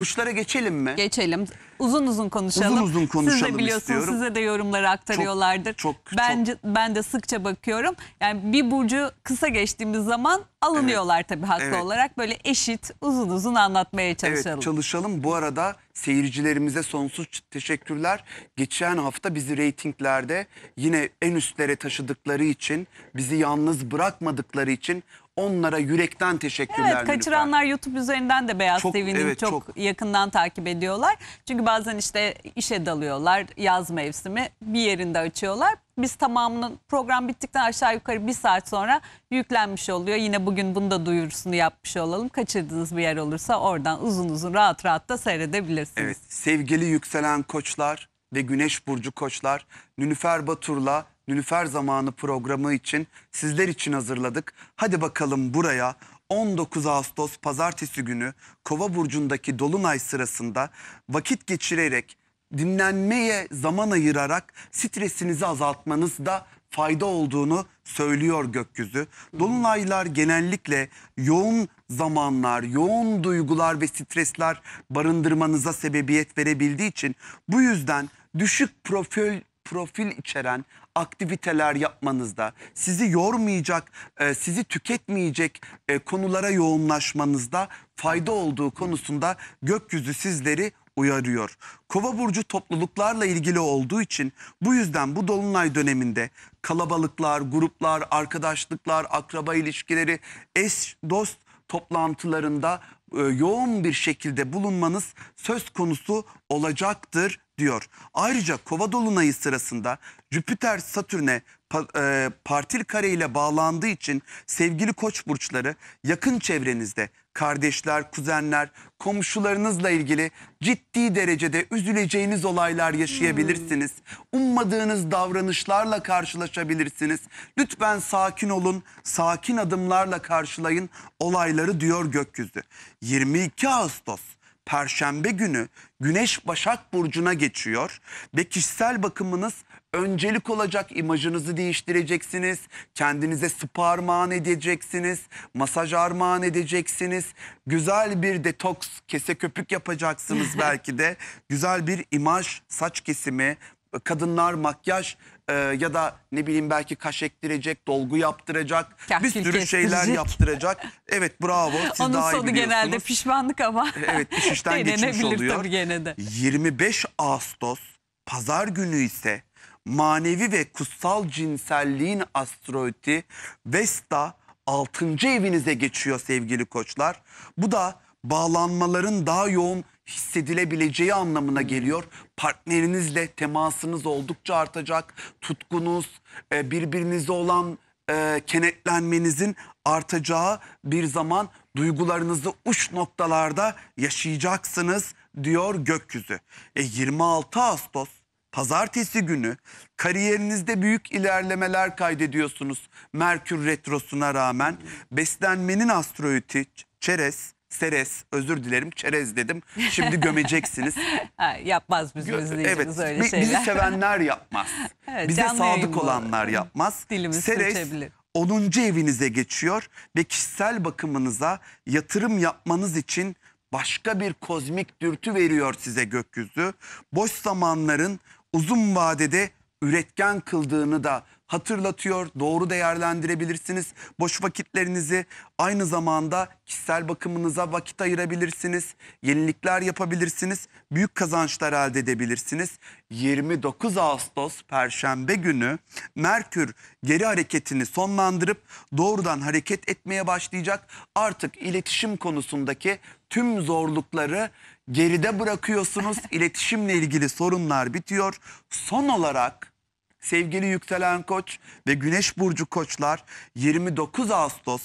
Uçlara geçelim mi? Geçelim. Uzun uzun konuşalım. Uzun uzun konuşalım Siz de biliyorsunuz istiyorum. size de yorumları aktarıyorlardır. Çok, çok, Bence, çok. Ben de sıkça bakıyorum. Yani bir burcu kısa geçtiğimiz zaman alınıyorlar evet. tabii haklı evet. olarak. Böyle eşit uzun uzun anlatmaya çalışalım. Evet çalışalım. Bu arada seyircilerimize sonsuz teşekkürler. Geçen hafta bizi reytinglerde yine en üstlere taşıdıkları için bizi yalnız bırakmadıkları için Onlara yürekten teşekkürler. Evet kaçıranlar lütfen. YouTube üzerinden de Beyaz çok, evet, çok, çok yakından takip ediyorlar. Çünkü bazen işte işe dalıyorlar yaz mevsimi bir yerinde açıyorlar. Biz tamamının program bittikten aşağı yukarı bir saat sonra yüklenmiş oluyor. Yine bugün bunu da duyurusunu yapmış olalım. Kaçırdığınız bir yer olursa oradan uzun uzun rahat rahat da seyredebilirsiniz. Evet sevgili yükselen koçlar ve Güneş Burcu koçlar Nünüfer Batur'la Nülüfer Zamanı programı için sizler için hazırladık. Hadi bakalım buraya 19 Ağustos pazartesi günü Kova burcundaki dolunay sırasında vakit geçirerek dinlenmeye zaman ayırarak stresinizi azaltmanız da fayda olduğunu söylüyor gökyüzü. Dolunaylar genellikle yoğun zamanlar, yoğun duygular ve stresler barındırmanıza sebebiyet verebildiği için bu yüzden düşük profil profil içeren aktiviteler yapmanızda, sizi yormayacak, e, sizi tüketmeyecek e, konulara yoğunlaşmanızda fayda olduğu konusunda gökyüzü sizleri uyarıyor. Kova burcu topluluklarla ilgili olduğu için bu yüzden bu dolunay döneminde kalabalıklar, gruplar, arkadaşlıklar, akraba ilişkileri, eş, dost toplantılarında e, yoğun bir şekilde bulunmanız söz konusu olacaktır diyor. Ayrıca kova dolunayı sırasında Jüpiter Satürn'e pa, e, partil kare ile bağlandığı için sevgili koç burçları yakın çevrenizde kardeşler, kuzenler, komşularınızla ilgili ciddi derecede üzüleceğiniz olaylar yaşayabilirsiniz. Hmm. Ummadığınız davranışlarla karşılaşabilirsiniz. Lütfen sakin olun, sakin adımlarla karşılayın olayları diyor gökyüzü. 22 Ağustos Perşembe günü Güneş Başak Burcu'na geçiyor ve kişisel bakımınız öncelik olacak imajınızı değiştireceksiniz. Kendinize spa armağan edeceksiniz. Masaj armağan edeceksiniz. Güzel bir detoks kese köpük yapacaksınız belki de. Güzel bir imaj saç kesimi, kadınlar makyaj e, ya da ne bileyim belki kaş ektirecek, dolgu yaptıracak, bir Kahkül sürü şeyler yaptıracak. Evet bravo siz Onun daha iyi sonu genelde pişmanlık ama. Evet pişişten işten geçmiş oluyor. tabii gene de. 25 Ağustos pazar günü ise manevi ve kutsal cinselliğin asteroidi Vesta 6. evinize geçiyor sevgili koçlar. Bu da bağlanmaların daha yoğun hissedilebileceği anlamına geliyor. Partnerinizle temasınız oldukça artacak. Tutkunuz, e, birbirinize olan e, kenetlenmenizin artacağı bir zaman duygularınızı uç noktalarda yaşayacaksınız diyor gökyüzü. E, 26 Ağustos Pazartesi günü kariyerinizde büyük ilerlemeler kaydediyorsunuz Merkür Retrosu'na rağmen. Beslenmenin asteroidi Çerez Seres, özür dilerim çerez dedim. Şimdi gömeceksiniz. yapmaz bizim Gö izleyicimiz evet, öyle şeyler. Bizi sevenler yapmaz. evet, Bize sadık olanlar yapmaz. Dilimiz Seres 10. evinize geçiyor ve kişisel bakımınıza yatırım yapmanız için başka bir kozmik dürtü veriyor size gökyüzü. Boş zamanların uzun vadede üretken kıldığını da hatırlatıyor. Doğru değerlendirebilirsiniz. Boş vakitlerinizi aynı zamanda kişisel bakımınıza vakit ayırabilirsiniz. Yenilikler yapabilirsiniz. Büyük kazançlar elde edebilirsiniz. 29 Ağustos Perşembe günü Merkür geri hareketini sonlandırıp doğrudan hareket etmeye başlayacak. Artık iletişim konusundaki tüm zorlukları geride bırakıyorsunuz. İletişimle ilgili sorunlar bitiyor. Son olarak sevgili Yükselen Koç ve Güneş Burcu Koçlar 29 Ağustos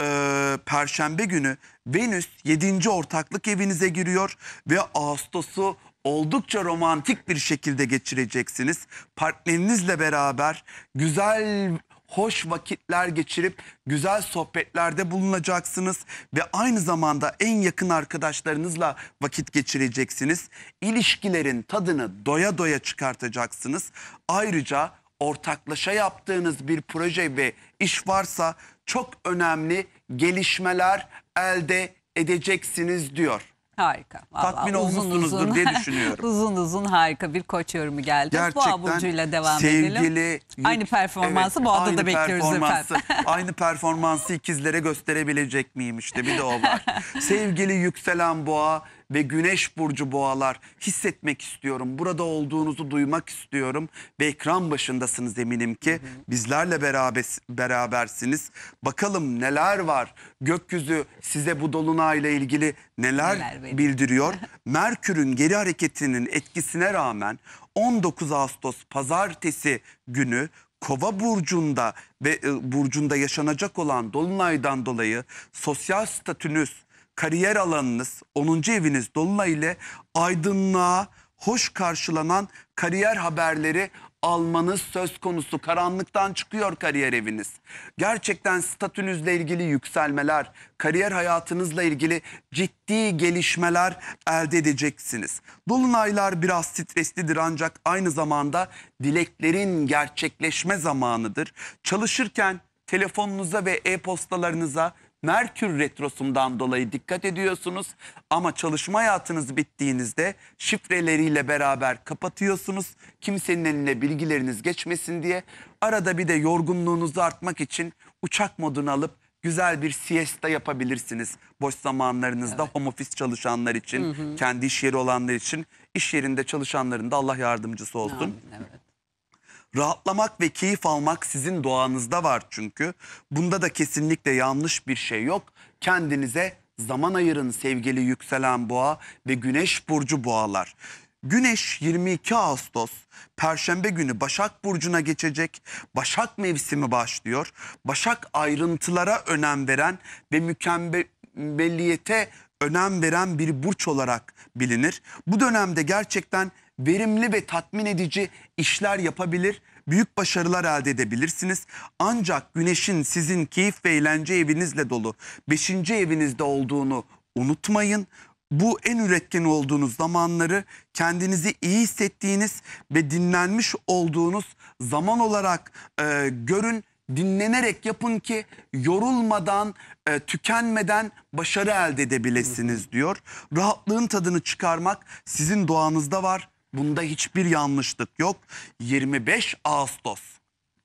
e, Perşembe günü Venüs 7. ortaklık evinize giriyor ve Ağustos'u oldukça romantik bir şekilde geçireceksiniz. Partnerinizle beraber güzel hoş vakitler geçirip güzel sohbetlerde bulunacaksınız ve aynı zamanda en yakın arkadaşlarınızla vakit geçireceksiniz. İlişkilerin tadını doya doya çıkartacaksınız. Ayrıca ortaklaşa yaptığınız bir proje ve iş varsa çok önemli gelişmeler elde edeceksiniz diyor. Harika. Vallahi Tatmin uzun olmuşsunuzdur uzun, diye düşünüyorum. uzun uzun harika bir koç yorumu geldi. Gerçekten Boğa Burcu'yla devam sevgili, edelim. Yük, aynı performansı evet, Boğa'da da bekliyoruz efendim. aynı performansı ikizlere gösterebilecek miyim işte bir de o var. sevgili yükselen Boğa ve Güneş burcu boğalar hissetmek istiyorum. Burada olduğunuzu duymak istiyorum ve ekran başındasınız eminim ki. Bizlerle beraber berabersiniz. Bakalım neler var? Gökyüzü size bu dolunayla ilgili neler, neler bildiriyor? Merkür'ün geri hareketinin etkisine rağmen 19 Ağustos pazartesi günü Kova burcunda ve ıı, burcunda yaşanacak olan dolunaydan dolayı sosyal statünüz, kariyer alanınız, 10. eviniz Dolunay ile aydınlığa hoş karşılanan kariyer haberleri almanız söz konusu. Karanlıktan çıkıyor kariyer eviniz. Gerçekten statünüzle ilgili yükselmeler, kariyer hayatınızla ilgili ciddi gelişmeler elde edeceksiniz. Dolunaylar biraz streslidir ancak aynı zamanda dileklerin gerçekleşme zamanıdır. Çalışırken telefonunuza ve e-postalarınıza Merkür retrosundan dolayı dikkat ediyorsunuz ama çalışma hayatınız bittiğinizde şifreleriyle beraber kapatıyorsunuz. Kimsenin eline bilgileriniz geçmesin diye. Arada bir de yorgunluğunuzu artmak için uçak modunu alıp güzel bir siesta yapabilirsiniz boş zamanlarınızda evet. home office çalışanlar için, hı hı. kendi iş yeri olanlar için, iş yerinde çalışanların da Allah yardımcısı olsun. Amin, evet. Rahatlamak ve keyif almak sizin doğanızda var çünkü. Bunda da kesinlikle yanlış bir şey yok. Kendinize zaman ayırın sevgili yükselen boğa ve güneş burcu boğalar. Güneş 22 Ağustos Perşembe günü Başak Burcu'na geçecek. Başak mevsimi başlıyor. Başak ayrıntılara önem veren ve mükemmelliyete önem veren bir burç olarak bilinir. Bu dönemde gerçekten verimli ve tatmin edici işler yapabilir, büyük başarılar elde edebilirsiniz. Ancak güneşin sizin keyif ve eğlence evinizle dolu 5. evinizde olduğunu unutmayın. Bu en üretken olduğunuz zamanları kendinizi iyi hissettiğiniz ve dinlenmiş olduğunuz zaman olarak e, görün dinlenerek yapın ki yorulmadan, e, tükenmeden başarı elde edebilirsiniz diyor. Rahatlığın tadını çıkarmak sizin doğanızda var. Bunda hiçbir yanlışlık yok. 25 Ağustos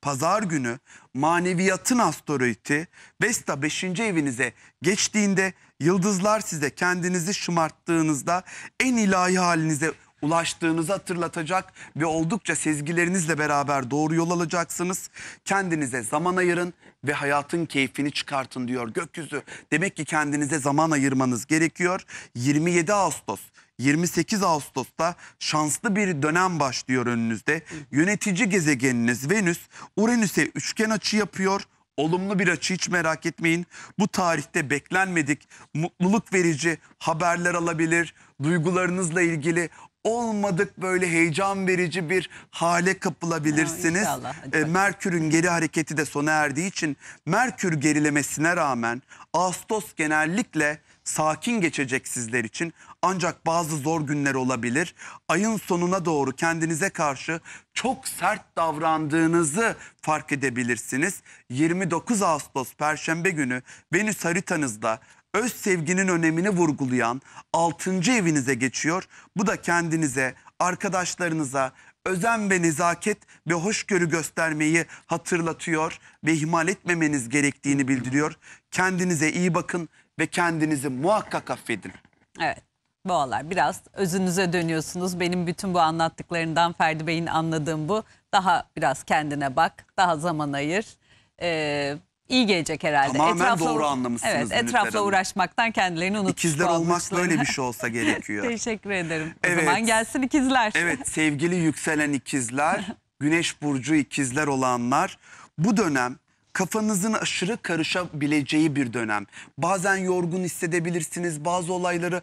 pazar günü maneviyatın asteroidi Vesta 5. evinize geçtiğinde yıldızlar size kendinizi şımarttığınızda en ilahi halinize ulaştığınızı hatırlatacak ve oldukça sezgilerinizle beraber doğru yol alacaksınız. Kendinize zaman ayırın ve hayatın keyfini çıkartın diyor gökyüzü. Demek ki kendinize zaman ayırmanız gerekiyor. 27 Ağustos 28 Ağustos'ta şanslı bir dönem başlıyor önünüzde. Yönetici gezegeniniz Venüs, Uranüs'e üçgen açı yapıyor. Olumlu bir açı hiç merak etmeyin. Bu tarihte beklenmedik, mutluluk verici haberler alabilir. Duygularınızla ilgili olmadık böyle heyecan verici bir hale kapılabilirsiniz. Ha, e, Merkür'ün geri hareketi de sona erdiği için Merkür gerilemesine rağmen Ağustos genellikle sakin geçecek sizler için. Ancak bazı zor günler olabilir. Ayın sonuna doğru kendinize karşı çok sert davrandığınızı fark edebilirsiniz. 29 Ağustos Perşembe günü Venüs haritanızda öz sevginin önemini vurgulayan 6. evinize geçiyor. Bu da kendinize, arkadaşlarınıza, özen ve nezaket ve hoşgörü göstermeyi hatırlatıyor ve ihmal etmemeniz gerektiğini bildiriyor. Kendinize iyi bakın ve kendinizi muhakkak affedin. Evet. Boğalar biraz özünüze dönüyorsunuz. Benim bütün bu anlattıklarından Ferdi Bey'in anladığım bu. Daha biraz kendine bak, daha zaman ayır. Ee, iyi gelecek herhalde. Tamamen etrafla, doğru anlamışsınız. Evet, etrafla Hanım. uğraşmaktan kendilerini unutmuş. İkizler olmak böyle bir şey olsa gerekiyor. Teşekkür ederim. O zaman gelsin ikizler. Evet, sevgili yükselen ikizler, güneş burcu ikizler olanlar bu dönem kafanızın aşırı karışabileceği bir dönem. Bazen yorgun hissedebilirsiniz, bazı olayları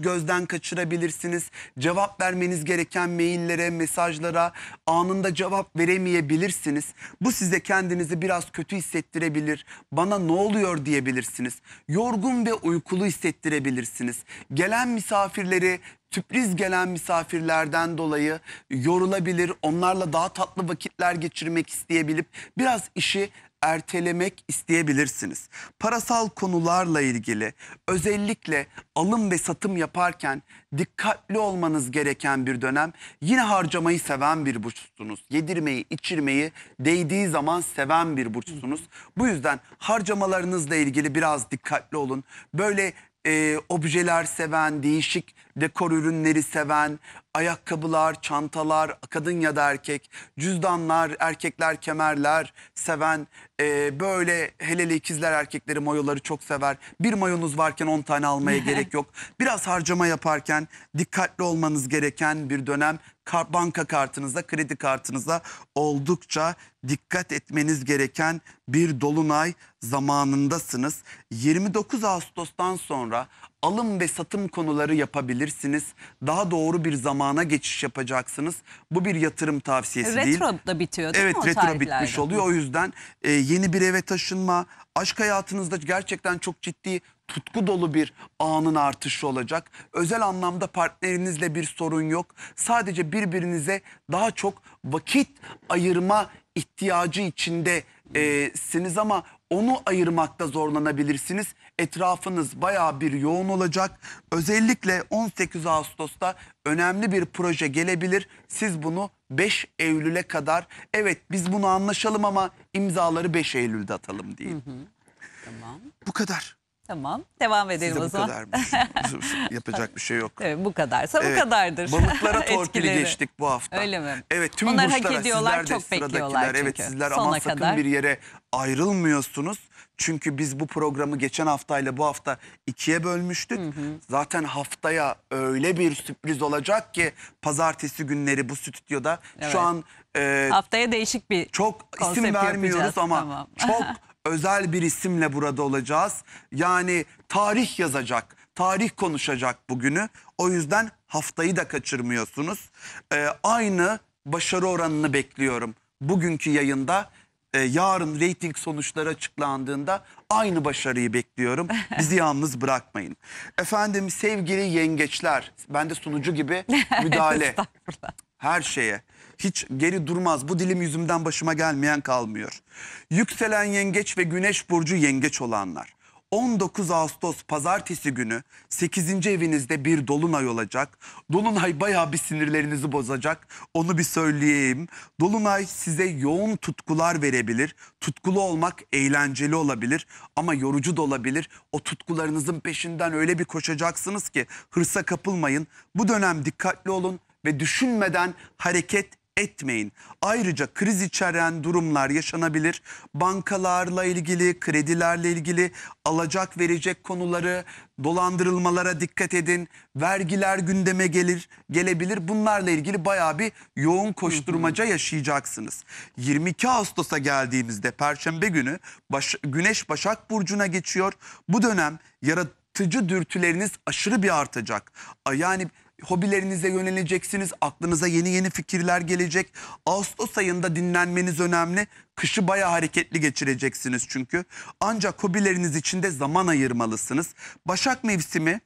gözden kaçırabilirsiniz. Cevap vermeniz gereken maillere, mesajlara anında cevap veremeyebilirsiniz. Bu size kendinizi biraz kötü hissettirebilir. Bana ne oluyor diyebilirsiniz. Yorgun ve uykulu hissettirebilirsiniz. Gelen misafirleri sürpriz gelen misafirlerden dolayı yorulabilir. Onlarla daha tatlı vakitler geçirmek isteyebilip biraz işi ertelemek isteyebilirsiniz. Parasal konularla ilgili özellikle alım ve satım yaparken dikkatli olmanız gereken bir dönem. Yine harcamayı seven bir burçsunuz. Yedirmeyi, içirmeyi değdiği zaman seven bir burçsunuz. Bu yüzden harcamalarınızla ilgili biraz dikkatli olun. Böyle e, objeler seven, değişik dekor ürünleri seven, ayakkabılar, çantalar, kadın ya da erkek, cüzdanlar, erkekler kemerler seven, e, böyle hele hele ikizler erkekleri mayoları çok sever. Bir mayonuz varken 10 tane almaya gerek yok. Biraz harcama yaparken dikkatli olmanız gereken bir dönem. Kar, banka kartınıza, kredi kartınıza oldukça dikkat etmeniz gereken bir dolunay zamanındasınız. 29 Ağustos'tan sonra alım ve satım konuları yapabilirsiniz. Daha doğru bir zamana geçiş yapacaksınız. Bu bir yatırım tavsiyesi retro değil. Retro da bitiyor değil evet, mi retro bitmiş oluyor. O yüzden e, yeni bir eve taşınma, aşk hayatınızda gerçekten çok ciddi tutku dolu bir anın artışı olacak. Özel anlamda partnerinizle bir sorun yok. Sadece birbirinize daha çok vakit ayırma ihtiyacı içindesiniz e, ama onu ayırmakta zorlanabilirsiniz. Etrafınız baya bir yoğun olacak. Özellikle 18 Ağustos'ta önemli bir proje gelebilir. Siz bunu 5 Eylül'e kadar evet biz bunu anlaşalım ama imzaları 5 Eylül'de atalım diyeyim. Hı hı. Tamam. Bu kadar. Tamam. Devam edelim Size o zaman. bu kadarmış. Yapacak bir şey yok. Evet, bu kadarsa evet, bu kadardır. Balıklara torpili geçtik bu hafta. Öyle mi? Evet tüm Onlar hak burçlara ediyorlar, çok bekliyorlar sıradakiler. Evet sizler Sona ama sakın kadar. bir yere ayrılmıyorsunuz. Çünkü biz bu programı geçen haftayla bu hafta ikiye bölmüştük. Zaten haftaya öyle bir sürpriz olacak ki pazartesi günleri bu stüdyoda. Evet. Şu an e, Haftaya değişik bir çok konsept isim vermiyoruz yapacağız. ama Tamam. çok özel bir isimle burada olacağız. Yani tarih yazacak, tarih konuşacak bugünü. O yüzden haftayı da kaçırmıyorsunuz. Ee, aynı başarı oranını bekliyorum. Bugünkü yayında e, yarın reyting sonuçları açıklandığında aynı başarıyı bekliyorum. Bizi yalnız bırakmayın. Efendim sevgili yengeçler, ben de sunucu gibi müdahale her şeye hiç geri durmaz. Bu dilim yüzümden başıma gelmeyen kalmıyor. Yükselen yengeç ve güneş burcu yengeç olanlar. 19 Ağustos pazartesi günü 8. evinizde bir dolunay olacak. Dolunay bayağı bir sinirlerinizi bozacak. Onu bir söyleyeyim. Dolunay size yoğun tutkular verebilir. Tutkulu olmak eğlenceli olabilir ama yorucu da olabilir. O tutkularınızın peşinden öyle bir koşacaksınız ki hırsa kapılmayın. Bu dönem dikkatli olun ve düşünmeden hareket etmeyin. Ayrıca kriz içeren durumlar yaşanabilir. Bankalarla ilgili, kredilerle ilgili alacak verecek konuları, dolandırılmalara dikkat edin. Vergiler gündeme gelir, gelebilir. Bunlarla ilgili bayağı bir yoğun koşturmaca yaşayacaksınız. 22 Ağustos'a geldiğimizde Perşembe günü baş, Güneş Başak Burcu'na geçiyor. Bu dönem yaratıcı dürtüleriniz aşırı bir artacak. Yani hobilerinize yöneleceksiniz. Aklınıza yeni yeni fikirler gelecek. Ağustos ayında dinlenmeniz önemli. Kışı baya hareketli geçireceksiniz çünkü. Ancak hobileriniz için de zaman ayırmalısınız. Başak mevsimi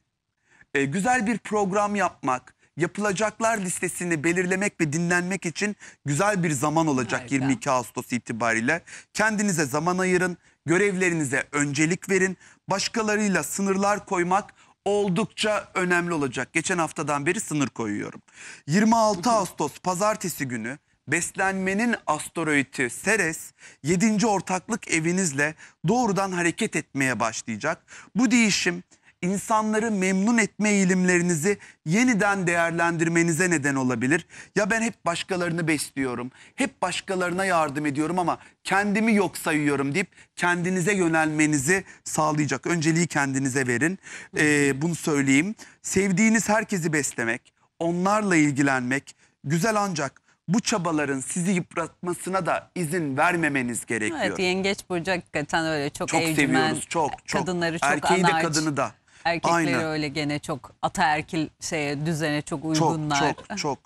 e, güzel bir program yapmak, yapılacaklar listesini belirlemek ve dinlenmek için güzel bir zaman olacak Harika. 22 Ağustos itibariyle. Kendinize zaman ayırın, görevlerinize öncelik verin. Başkalarıyla sınırlar koymak oldukça önemli olacak. Geçen haftadan beri sınır koyuyorum. 26 Ağustos pazartesi günü beslenmenin asteroidi Ceres 7. ortaklık evinizle doğrudan hareket etmeye başlayacak. Bu değişim insanları memnun etme eğilimlerinizi yeniden değerlendirmenize neden olabilir. Ya ben hep başkalarını besliyorum, hep başkalarına yardım ediyorum ama kendimi yok sayıyorum deyip kendinize yönelmenizi sağlayacak. Önceliği kendinize verin. Ee, bunu söyleyeyim. Sevdiğiniz herkesi beslemek, onlarla ilgilenmek güzel ancak bu çabaların sizi yıpratmasına da izin vermemeniz gerekiyor. Evet yengeç burcu hakikaten öyle çok, çok evcimen. Çok seviyoruz çok çok. Kadınları çok Erkeği anarç. de kadını da. Erkekleri Aynen. öyle gene çok ataerkil şeye, düzene çok uygunlar. Çok çok çok.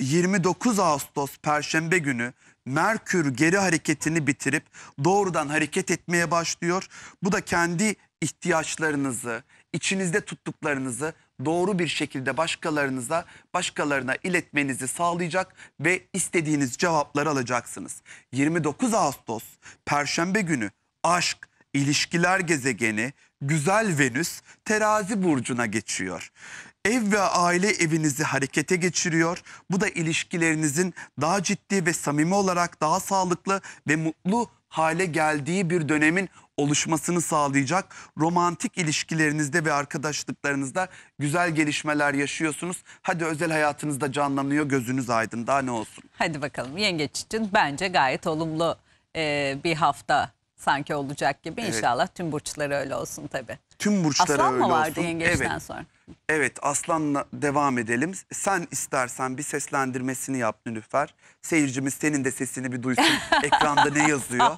29 Ağustos Perşembe günü Merkür geri hareketini bitirip doğrudan hareket etmeye başlıyor. Bu da kendi ihtiyaçlarınızı, içinizde tuttuklarınızı doğru bir şekilde başkalarınıza, başkalarına iletmenizi sağlayacak ve istediğiniz cevapları alacaksınız. 29 Ağustos Perşembe günü aşk, ilişkiler gezegeni güzel Venüs terazi burcuna geçiyor. Ev ve aile evinizi harekete geçiriyor. Bu da ilişkilerinizin daha ciddi ve samimi olarak daha sağlıklı ve mutlu hale geldiği bir dönemin oluşmasını sağlayacak. Romantik ilişkilerinizde ve arkadaşlıklarınızda güzel gelişmeler yaşıyorsunuz. Hadi özel hayatınızda canlanıyor, gözünüz aydın. Daha ne olsun? Hadi bakalım yengeç için bence gayet olumlu e, bir hafta sanki olacak gibi. Evet. İnşallah tüm burçları öyle olsun tabii. Tüm burçlara öyle olsun. Aslan mı vardı yengeçten evet. sonra? Evet aslanla devam edelim. Sen istersen bir seslendirmesini yap Nülüfer. Seyircimiz senin de sesini bir duysun. Ekranda ne yazıyor?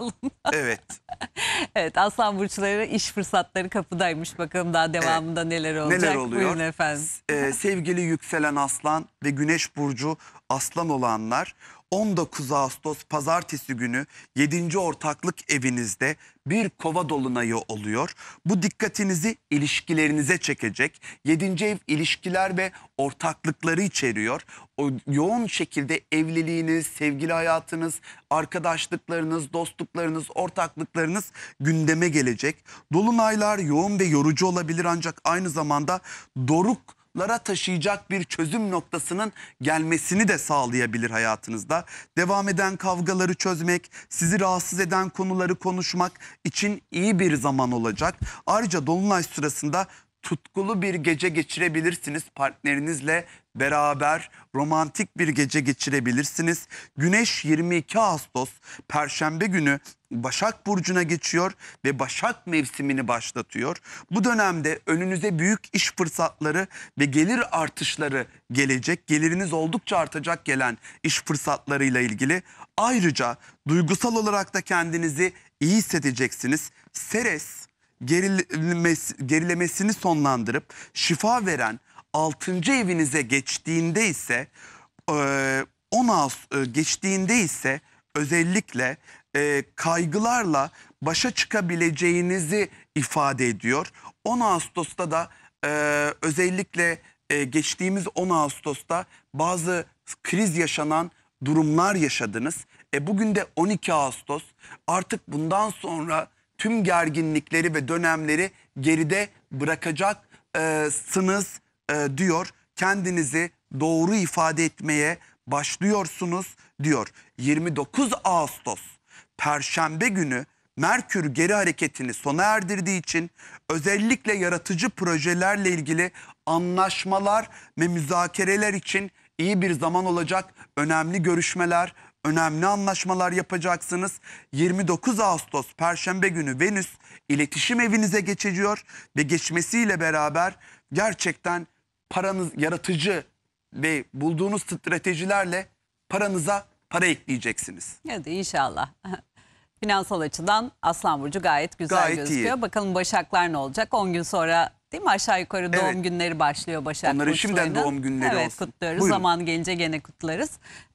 evet. Evet aslan burçları iş fırsatları kapıdaymış. Bakalım daha devamında evet. neler olacak. Neler oluyor? Buyurun efendim. Ee, sevgili yükselen aslan ve güneş burcu aslan olanlar 19 Ağustos pazartesi günü 7. ortaklık evinizde bir kova dolunayı oluyor. Bu dikkatinizi ilişkilerinize çekecek. 7. ev ilişkiler ve ortaklıkları içeriyor. O yoğun şekilde evliliğiniz, sevgili hayatınız, arkadaşlıklarınız, dostluklarınız, ortaklıklarınız gündeme gelecek. Dolunaylar yoğun ve yorucu olabilir ancak aynı zamanda doruk boyutlara taşıyacak bir çözüm noktasının gelmesini de sağlayabilir hayatınızda. Devam eden kavgaları çözmek, sizi rahatsız eden konuları konuşmak için iyi bir zaman olacak. Ayrıca dolunay sırasında tutkulu bir gece geçirebilirsiniz partnerinizle beraber romantik bir gece geçirebilirsiniz. Güneş 22 Ağustos Perşembe günü Başak Burcu'na geçiyor ve Başak mevsimini başlatıyor. Bu dönemde önünüze büyük iş fırsatları ve gelir artışları gelecek. Geliriniz oldukça artacak gelen iş fırsatlarıyla ilgili. Ayrıca duygusal olarak da kendinizi iyi hissedeceksiniz. Seres gerilemesini sonlandırıp şifa veren 6. evinize geçtiğinde ise 10 Ağustos geçtiğinde ise özellikle kaygılarla başa çıkabileceğinizi ifade ediyor. 10 Ağustos'ta da e, özellikle e, geçtiğimiz 10 Ağustos'ta bazı kriz yaşanan durumlar yaşadınız. E, bugün de 12 Ağustos artık bundan sonra tüm gerginlikleri ve dönemleri geride bırakacaksınız e, diyor kendinizi doğru ifade etmeye başlıyorsunuz diyor. 29 Ağustos Perşembe günü Merkür geri hareketini sona erdirdiği için özellikle yaratıcı projelerle ilgili anlaşmalar ve müzakereler için iyi bir zaman olacak. Önemli görüşmeler, önemli anlaşmalar yapacaksınız. 29 Ağustos Perşembe günü Venüs iletişim evinize geçiyor ve geçmesiyle beraber gerçekten paranız yaratıcı ve bulduğunuz stratejilerle paranıza para ekleyeceksiniz. Hadi inşallah. Finansal açıdan Aslan Burcu gayet güzel gayet gözüküyor. Iyi. Bakalım Başaklar ne olacak? 10 gün sonra değil mi? Aşağı yukarı doğum Evet. günleri başlıyor Başak Onların şimdiden doğum günleri evet, olsun. kutluyoruz. Buyurun. Zaman gelince gene kutlarız.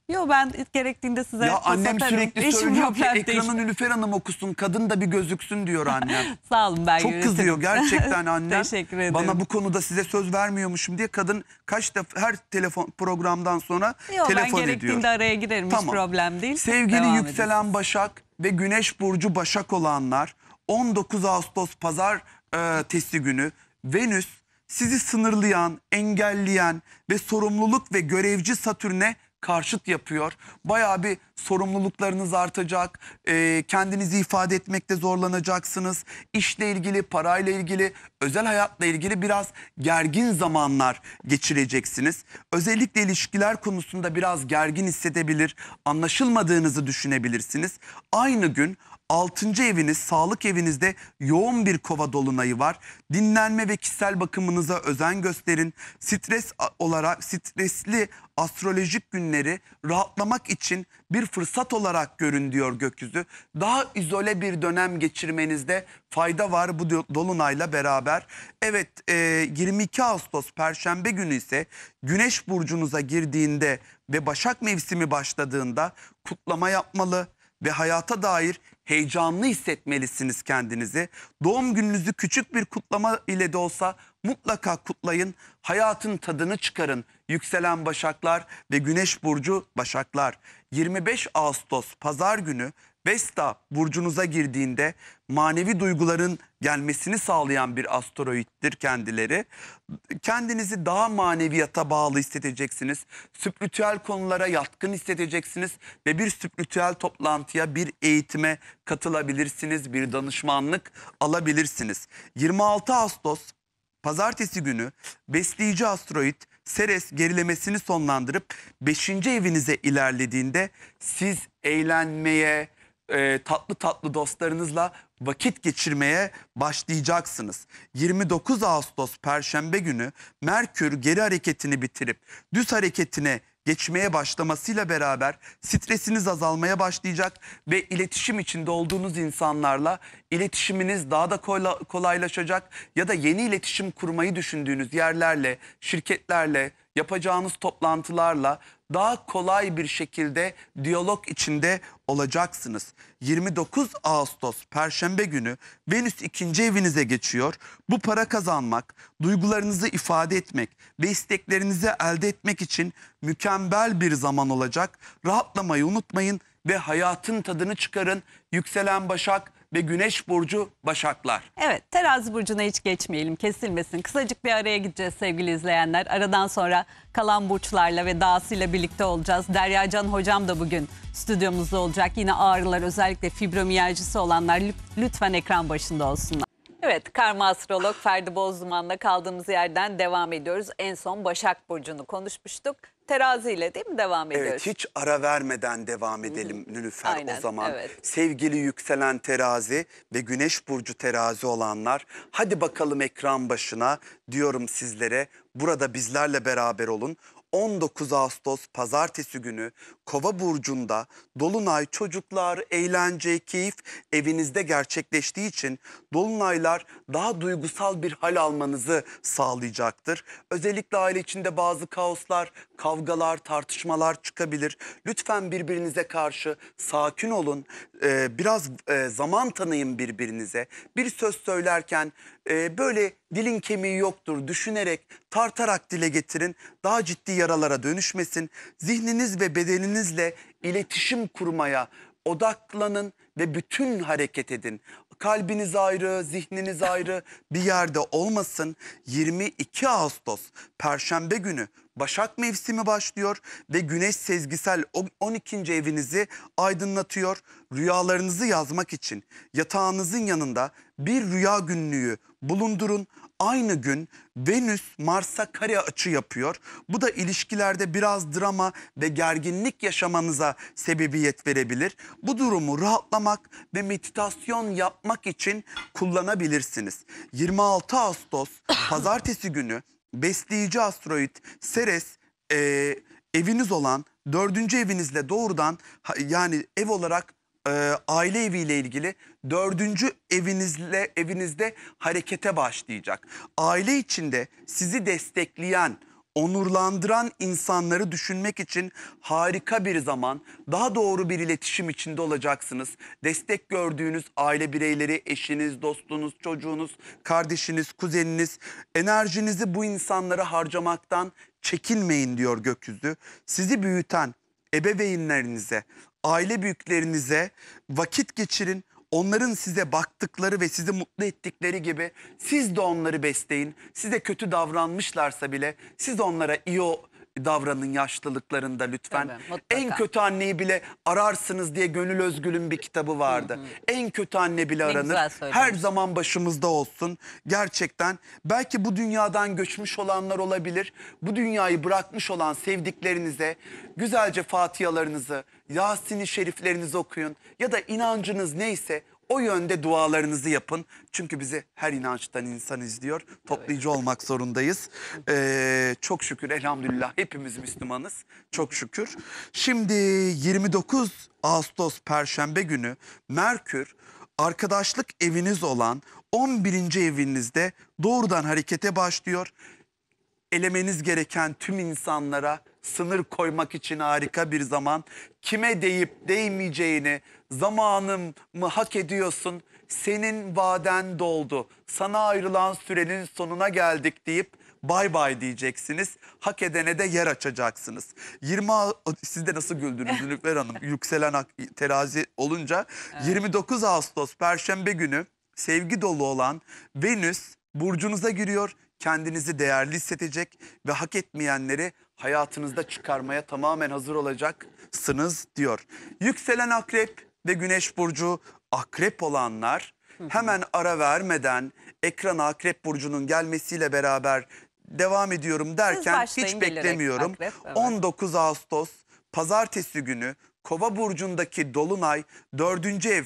Yo ben gerektiğinde size Ya annem fırsat sürekli söylüyor ki problem değil. ekranı Nülüfer Hanım okusun kadın da bir gözüksün diyor annem. Sağ olun ben Çok yönetirim. kızıyor gerçekten annem. Teşekkür ederim. Bana bu konuda size söz vermiyormuşum diye kadın kaç defa her telefon programdan sonra Yo, telefon ben gerektiğinde ediyor. araya girerim hiç Tamam. problem değil. Sevgili Devam edin. yükselen Başak ve Güneş burcu Başak olanlar 19 Ağustos Pazar e, testi günü Venüs sizi sınırlayan, engelleyen ve sorumluluk ve görevci Satürn'e karşıt yapıyor. Bayağı bir sorumluluklarınız artacak, e, kendinizi ifade etmekte zorlanacaksınız. İşle ilgili, parayla ilgili, özel hayatla ilgili biraz gergin zamanlar geçireceksiniz. Özellikle ilişkiler konusunda biraz gergin hissedebilir, anlaşılmadığınızı düşünebilirsiniz. Aynı gün Altıncı eviniz, sağlık evinizde yoğun bir kova dolunayı var. Dinlenme ve kişisel bakımınıza özen gösterin. Stres olarak stresli astrolojik günleri rahatlamak için bir fırsat olarak görün diyor gökyüzü. Daha izole bir dönem geçirmenizde fayda var bu dolunayla beraber. Evet 22 e, Ağustos Perşembe günü ise Güneş burcunuza girdiğinde ve Başak mevsimi başladığında kutlama yapmalı ve hayata dair heyecanlı hissetmelisiniz kendinizi. Doğum gününüzü küçük bir kutlama ile de olsa mutlaka kutlayın. Hayatın tadını çıkarın. Yükselen Başaklar ve Güneş Burcu Başaklar. 25 Ağustos Pazar günü Vesta burcunuza girdiğinde manevi duyguların gelmesini sağlayan bir asteroittir kendileri. Kendinizi daha maneviyata bağlı hissedeceksiniz. Spiritüel konulara yatkın hissedeceksiniz ve bir spiritüel toplantıya, bir eğitime katılabilirsiniz, bir danışmanlık alabilirsiniz. 26 Ağustos pazartesi günü besleyici asteroit Seres gerilemesini sonlandırıp 5. evinize ilerlediğinde siz eğlenmeye, e, tatlı tatlı dostlarınızla vakit geçirmeye başlayacaksınız. 29 Ağustos Perşembe günü Merkür geri hareketini bitirip düz hareketine geçmeye başlamasıyla beraber stresiniz azalmaya başlayacak ve iletişim içinde olduğunuz insanlarla iletişiminiz daha da kolaylaşacak ya da yeni iletişim kurmayı düşündüğünüz yerlerle, şirketlerle, yapacağınız toplantılarla daha kolay bir şekilde diyalog içinde olacaksınız. 29 Ağustos Perşembe günü Venüs ikinci evinize geçiyor. Bu para kazanmak, duygularınızı ifade etmek ve isteklerinizi elde etmek için mükemmel bir zaman olacak. Rahatlamayı unutmayın ve hayatın tadını çıkarın. Yükselen Başak ve Güneş burcu Başaklar. Evet, Terazi burcuna hiç geçmeyelim, kesilmesin. Kısacık bir araya gideceğiz sevgili izleyenler. Aradan sonra kalan burçlarla ve dağısıyla birlikte olacağız. Derya Can hocam da bugün stüdyomuzda olacak. Yine ağrılar özellikle fibromiyajcısı olanlar lütfen ekran başında olsunlar. Evet, karma astrolog Ferdi Bozduman'la kaldığımız yerden devam ediyoruz. En son Başak Burcu'nu konuşmuştuk. Terazi ile değil mi devam ediyoruz? Evet, hiç ara vermeden devam edelim Nülüfer Aynen, o zaman. evet. Sevgili yükselen terazi ve güneş burcu terazi olanlar hadi bakalım ekran başına diyorum sizlere. Burada bizlerle beraber olun. 19 Ağustos pazartesi günü Kova burcunda dolunay çocuklar, eğlence, keyif evinizde gerçekleştiği için dolunaylar daha duygusal bir hal almanızı sağlayacaktır. Özellikle aile içinde bazı kaoslar, kavgalar, tartışmalar çıkabilir. Lütfen birbirinize karşı sakin olun. Ee, biraz e, zaman tanıyın birbirinize. Bir söz söylerken e, böyle dilin kemiği yoktur düşünerek, tartarak dile getirin. Daha ciddi yaralara dönüşmesin. Zihniniz ve bedeninizle iletişim kurmaya odaklanın ve bütün hareket edin. Kalbiniz ayrı, zihniniz ayrı bir yerde olmasın. 22 Ağustos Perşembe günü Başak mevsimi başlıyor ve güneş sezgisel 12. evinizi aydınlatıyor. Rüyalarınızı yazmak için yatağınızın yanında bir rüya günlüğü bulundurun aynı gün Venüs Mars'a kare açı yapıyor. Bu da ilişkilerde biraz drama ve gerginlik yaşamanıza sebebiyet verebilir. Bu durumu rahatlamak ve meditasyon yapmak için kullanabilirsiniz. 26 Ağustos pazartesi günü besleyici asteroid Ceres e, eviniz olan dördüncü evinizle doğrudan yani ev olarak e, aile eviyle ilgili dördüncü evinizle evinizde harekete başlayacak. Aile içinde sizi destekleyen, onurlandıran insanları düşünmek için harika bir zaman, daha doğru bir iletişim içinde olacaksınız. Destek gördüğünüz aile bireyleri, eşiniz, dostunuz, çocuğunuz, kardeşiniz, kuzeniniz, enerjinizi bu insanlara harcamaktan çekinmeyin diyor gökyüzü. Sizi büyüten ebeveynlerinize, aile büyüklerinize vakit geçirin onların size baktıkları ve sizi mutlu ettikleri gibi siz de onları besleyin. Size kötü davranmışlarsa bile siz onlara iyi o davranın yaşlılıklarında lütfen. Tabii, en kötü anneyi bile ararsınız diye Gönül Özgül'ün bir kitabı vardı. Hı hı. En kötü anne bile aranır. Her zaman başımızda olsun. Gerçekten belki bu dünyadan göçmüş olanlar olabilir. Bu dünyayı bırakmış olan sevdiklerinize güzelce fatihalarınızı, Yasin-i Şeriflerinizi okuyun. Ya da inancınız neyse o yönde dualarınızı yapın. Çünkü bizi her inançtan insan izliyor. Toplayıcı olmak zorundayız. Ee, çok şükür elhamdülillah hepimiz Müslümanız. Çok şükür. Şimdi 29 Ağustos Perşembe günü Merkür arkadaşlık eviniz olan 11. evinizde doğrudan harekete başlıyor elemeniz gereken tüm insanlara sınır koymak için harika bir zaman. Kime deyip değmeyeceğini, zamanım mı hak ediyorsun, senin vaden doldu, sana ayrılan sürenin sonuna geldik deyip bay bay diyeceksiniz. Hak edene de yer açacaksınız. 20 siz de nasıl güldünüz Nilüfer Hanım? Yükselen terazi olunca evet. 29 Ağustos Perşembe günü sevgi dolu olan Venüs burcunuza giriyor kendinizi değerli hissedecek ve hak etmeyenleri hayatınızda çıkarmaya tamamen hazır olacaksınız diyor. Yükselen akrep ve güneş burcu akrep olanlar hemen ara vermeden ekran akrep burcunun gelmesiyle beraber devam ediyorum derken hiç beklemiyorum. Akrep, evet. 19 Ağustos pazartesi günü Kova burcundaki dolunay dördüncü ev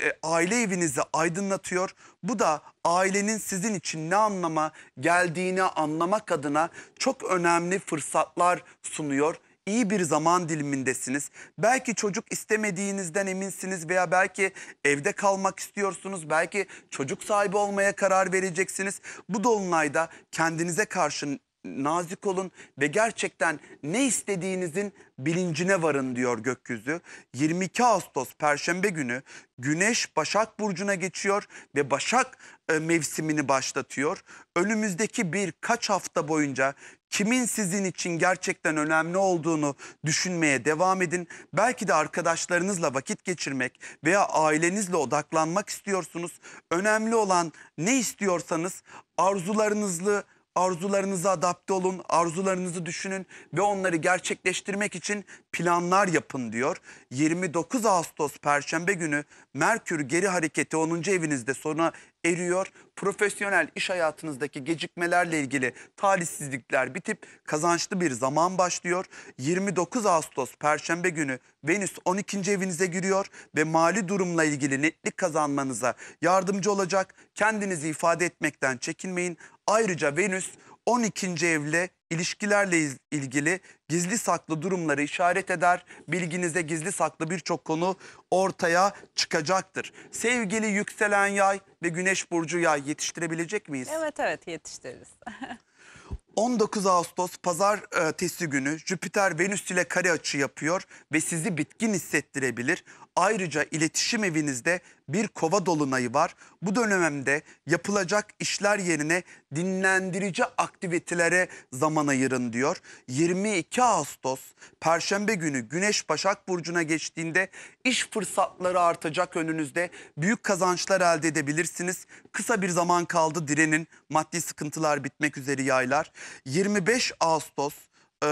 e, aile evinizi aydınlatıyor. Bu da ailenin sizin için ne anlama geldiğini anlamak adına çok önemli fırsatlar sunuyor. İyi bir zaman dilimindesiniz. Belki çocuk istemediğinizden eminsiniz veya belki evde kalmak istiyorsunuz. Belki çocuk sahibi olmaya karar vereceksiniz. Bu dolunayda kendinize karşı nazik olun ve gerçekten ne istediğinizin bilincine varın diyor gökyüzü. 22 Ağustos Perşembe günü Güneş Başak Burcu'na geçiyor ve Başak e, mevsimini başlatıyor. Önümüzdeki birkaç hafta boyunca kimin sizin için gerçekten önemli olduğunu düşünmeye devam edin. Belki de arkadaşlarınızla vakit geçirmek veya ailenizle odaklanmak istiyorsunuz. Önemli olan ne istiyorsanız arzularınızı Arzularınıza adapte olun, arzularınızı düşünün ve onları gerçekleştirmek için planlar yapın diyor. 29 Ağustos Perşembe günü Merkür geri hareketi 10. evinizde sona eriyor profesyonel iş hayatınızdaki gecikmelerle ilgili talihsizlikler bitip kazançlı bir zaman başlıyor. 29 Ağustos Perşembe günü Venüs 12. evinize giriyor ve mali durumla ilgili netlik kazanmanıza yardımcı olacak. Kendinizi ifade etmekten çekinmeyin. Ayrıca Venüs 12. evle ilişkilerle ilgili gizli saklı durumları işaret eder. Bilginize gizli saklı birçok konu ortaya çıkacaktır. Sevgili yükselen yay ve güneş burcu yay yetiştirebilecek miyiz? Evet evet yetiştiririz. 19 Ağustos pazar ertesi günü Jüpiter Venüs ile kare açı yapıyor ve sizi bitkin hissettirebilir. Ayrıca iletişim evinizde bir kova dolunayı var. Bu dönemde yapılacak işler yerine dinlendirici aktivitelere zaman ayırın diyor. 22 Ağustos Perşembe günü Güneş Başak Burcu'na geçtiğinde iş fırsatları artacak önünüzde. Büyük kazançlar elde edebilirsiniz. Kısa bir zaman kaldı direnin. Maddi sıkıntılar bitmek üzere yaylar. 25 Ağustos e,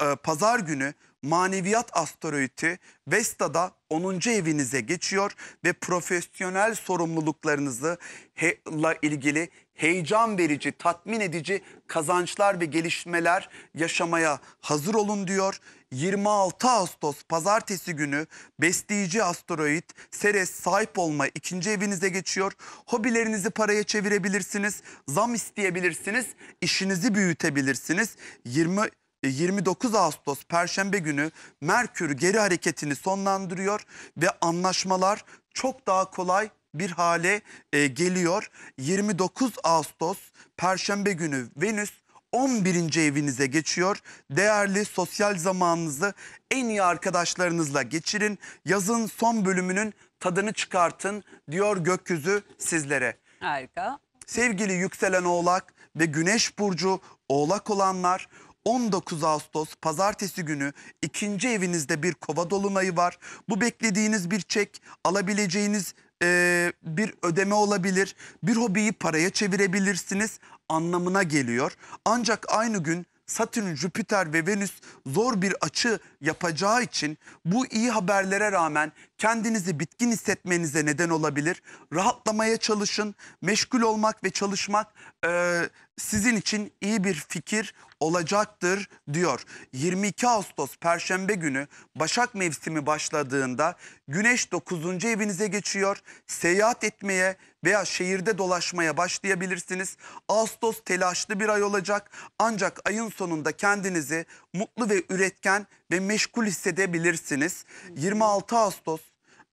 e, pazar günü maneviyat asteroidi Vesta'da 10. evinize geçiyor ve profesyonel sorumluluklarınızı ile ilgili heyecan verici, tatmin edici kazançlar ve gelişmeler yaşamaya hazır olun diyor. 26 Ağustos pazartesi günü besleyici asteroid Seres sahip olma ikinci evinize geçiyor. Hobilerinizi paraya çevirebilirsiniz, zam isteyebilirsiniz, işinizi büyütebilirsiniz. 20 29 e, Ağustos Perşembe günü Merkür geri hareketini sonlandırıyor ve anlaşmalar çok daha kolay bir hale e, geliyor. 29 Ağustos Perşembe günü Venüs 11. evinize geçiyor. Değerli sosyal zamanınızı en iyi arkadaşlarınızla geçirin. Yazın son bölümünün tadını çıkartın diyor gökyüzü sizlere. Harika. Sevgili yükselen oğlak ve güneş burcu oğlak olanlar 19 Ağustos pazartesi günü ikinci evinizde bir kova dolunayı var. Bu beklediğiniz bir çek, alabileceğiniz e, bir ödeme olabilir, bir hobiyi paraya çevirebilirsiniz anlamına geliyor. Ancak aynı gün Satürn, Jüpiter ve Venüs zor bir açı yapacağı için bu iyi haberlere rağmen kendinizi bitkin hissetmenize neden olabilir. Rahatlamaya çalışın, meşgul olmak ve çalışmak e, sizin için iyi bir fikir olacaktır diyor. 22 Ağustos Perşembe günü Başak mevsimi başladığında Güneş 9. evinize geçiyor. Seyahat etmeye veya şehirde dolaşmaya başlayabilirsiniz. Ağustos telaşlı bir ay olacak ancak ayın sonunda kendinizi mutlu ve üretken ve meşgul hissedebilirsiniz. 26 Ağustos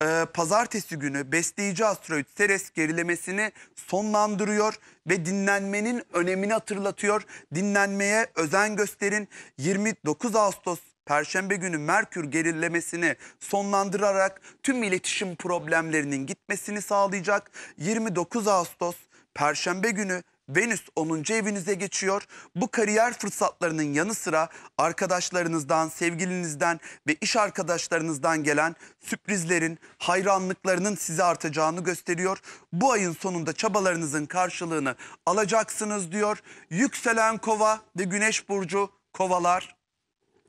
e, pazartesi günü besleyici asteroid Ceres gerilemesini sonlandırıyor ve dinlenmenin önemini hatırlatıyor. Dinlenmeye özen gösterin. 29 Ağustos Perşembe günü Merkür gerilemesini sonlandırarak tüm iletişim problemlerinin gitmesini sağlayacak. 29 Ağustos Perşembe günü Venüs 10. evinize geçiyor. Bu kariyer fırsatlarının yanı sıra arkadaşlarınızdan, sevgilinizden ve iş arkadaşlarınızdan gelen sürprizlerin, hayranlıklarının size artacağını gösteriyor. Bu ayın sonunda çabalarınızın karşılığını alacaksınız diyor. Yükselen kova ve güneş burcu kovalar.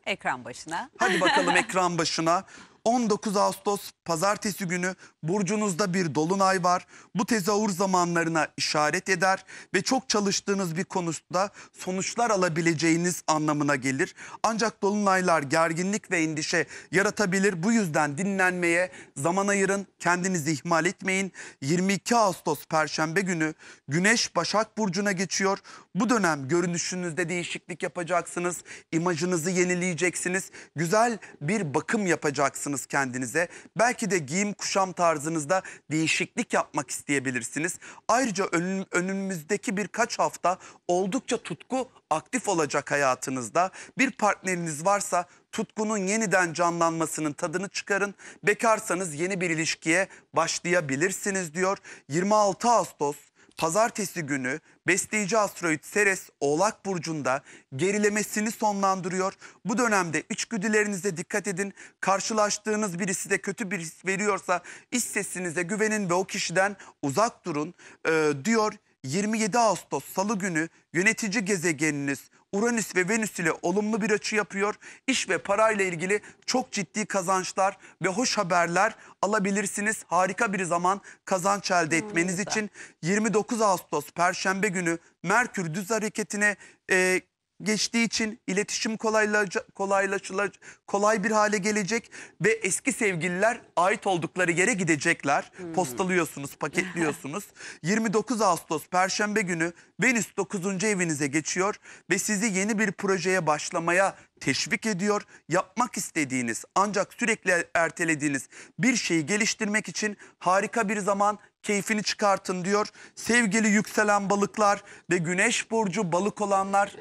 Ekran başına. Hadi bakalım ekran başına. 19 Ağustos pazartesi günü burcunuzda bir dolunay var. Bu tezahür zamanlarına işaret eder ve çok çalıştığınız bir konuda sonuçlar alabileceğiniz anlamına gelir. Ancak dolunaylar gerginlik ve endişe yaratabilir. Bu yüzden dinlenmeye zaman ayırın, kendinizi ihmal etmeyin. 22 Ağustos perşembe günü Güneş Başak burcuna geçiyor. Bu dönem görünüşünüzde değişiklik yapacaksınız, imajınızı yenileyeceksiniz, güzel bir bakım yapacaksınız bakacaksınız kendinize. Belki de giyim kuşam tarzınızda değişiklik yapmak isteyebilirsiniz. Ayrıca önümüzdeki birkaç hafta oldukça tutku aktif olacak hayatınızda. Bir partneriniz varsa tutkunun yeniden canlanmasının tadını çıkarın. Bekarsanız yeni bir ilişkiye başlayabilirsiniz diyor. 26 Ağustos pazartesi günü besleyici asteroid Ceres Oğlak Burcu'nda gerilemesini sonlandırıyor. Bu dönemde içgüdülerinize dikkat edin. Karşılaştığınız birisi size kötü bir his veriyorsa iç sesinize güvenin ve o kişiden uzak durun e, diyor. 27 Ağustos Salı günü yönetici gezegeniniz Uranüs ve Venüs ile olumlu bir açı yapıyor. İş ve parayla ilgili çok ciddi kazançlar ve hoş haberler alabilirsiniz. Harika bir zaman kazanç elde hmm, etmeniz için 29 Ağustos Perşembe günü Merkür düz hareketine e, geçtiği için iletişim kolaylaca, kolay bir hale gelecek ve eski sevgililer ait oldukları yere gidecekler. Hmm. Postalıyorsunuz, paketliyorsunuz. 29 Ağustos Perşembe günü Venüs 9. evinize geçiyor ve sizi yeni bir projeye başlamaya teşvik ediyor. Yapmak istediğiniz ancak sürekli ertelediğiniz bir şeyi geliştirmek için harika bir zaman keyfini çıkartın diyor. Sevgili yükselen balıklar ve güneş burcu balık olanlar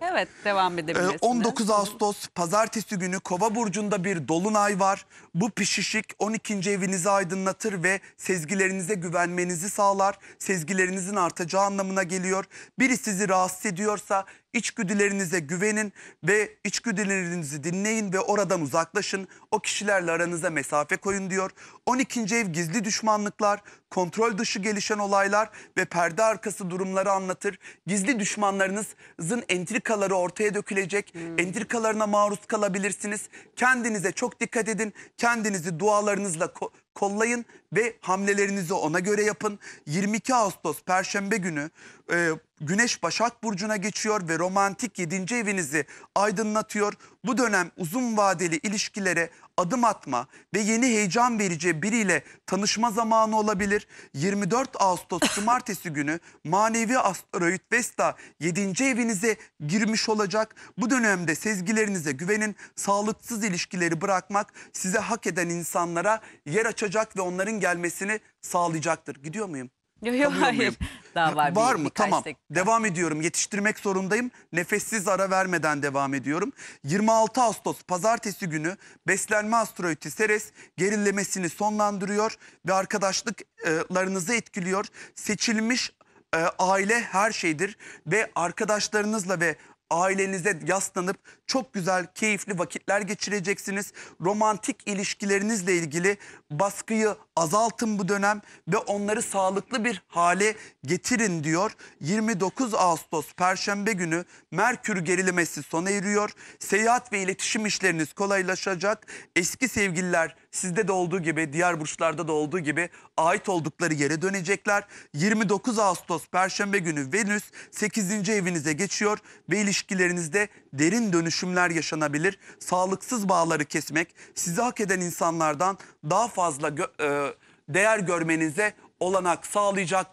Evet devam ee, edebilirsiniz. 19 Ağustos pazartesi günü Kova burcunda bir dolunay var. Bu pişişik 12. evinizi aydınlatır ve sezgilerinize güvenmenizi sağlar. Sezgilerinizin artacağı anlamına geliyor. Biri sizi rahatsız ediyorsa İçgüdülerinize güvenin ve içgüdülerinizi dinleyin ve oradan uzaklaşın. O kişilerle aranıza mesafe koyun diyor. 12. ev gizli düşmanlıklar, kontrol dışı gelişen olaylar ve perde arkası durumları anlatır. Gizli düşmanlarınızın entrikaları ortaya dökülecek. Hmm. Entrikalarına maruz kalabilirsiniz. Kendinize çok dikkat edin. Kendinizi dualarınızla kollayın ve hamlelerinizi ona göre yapın. 22 Ağustos Perşembe günü e, Güneş Başak Burcu'na geçiyor ve romantik 7. evinizi aydınlatıyor. Bu dönem uzun vadeli ilişkilere adım atma ve yeni heyecan verici biriyle tanışma zamanı olabilir. 24 Ağustos Cumartesi günü manevi asteroid Vesta 7. evinize girmiş olacak. Bu dönemde sezgilerinize güvenin, sağlıksız ilişkileri bırakmak size hak eden insanlara yer açacak ve onların gelmesini sağlayacaktır. Gidiyor muyum? Yok yok hayır. Daha var. Var mı? Tamam. dakika. Devam ediyorum. Yetiştirmek zorundayım. Nefessiz ara vermeden devam ediyorum. 26 Ağustos pazartesi günü beslenme asteroidi Seres gerilemesini sonlandırıyor ve arkadaşlıklarınızı etkiliyor. Seçilmiş e, aile her şeydir ve arkadaşlarınızla ve ailenize yaslanıp çok güzel, keyifli vakitler geçireceksiniz. Romantik ilişkilerinizle ilgili baskıyı azaltın bu dönem ve onları sağlıklı bir hale getirin diyor. 29 Ağustos Perşembe günü Merkür gerilemesi sona eriyor. Seyahat ve iletişim işleriniz kolaylaşacak. Eski sevgililer sizde de olduğu gibi diğer burçlarda da olduğu gibi ait oldukları yere dönecekler. 29 Ağustos Perşembe günü Venüs 8. evinize geçiyor ve ilişkilerinizde derin dönüşümler yaşanabilir. Sağlıksız bağları kesmek sizi hak eden insanlardan daha fazla gö e değer görmenize olanak sağlayacaktır.